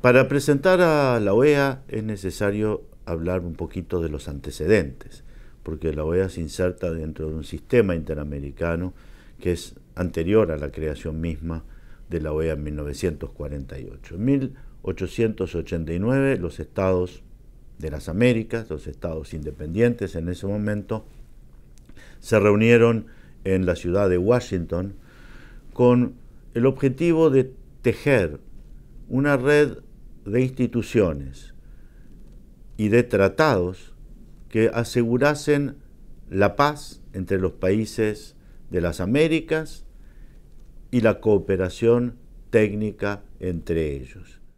Para presentar a la OEA es necesario hablar un poquito de los antecedentes, porque la OEA se inserta dentro de un sistema interamericano que es anterior a la creación misma de la OEA en 1948. En 1889 los estados de las Américas, los estados independientes en ese momento, se reunieron en la ciudad de Washington con el objetivo de tejer una red de instituciones y de tratados que asegurasen la paz entre los países de las Américas y la cooperación técnica entre ellos.